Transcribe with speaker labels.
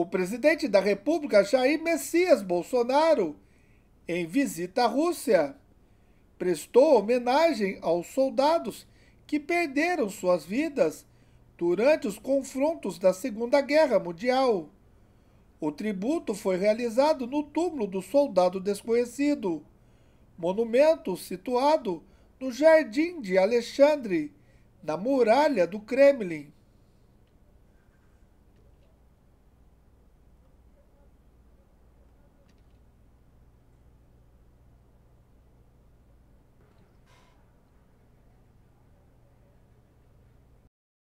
Speaker 1: o presidente da República, Jair Messias Bolsonaro, em visita à Rússia, prestou homenagem aos soldados que perderam suas vidas durante os confrontos da Segunda Guerra Mundial. O tributo foi realizado no túmulo do soldado desconhecido, monumento situado no Jardim de Alexandre, na muralha do Kremlin.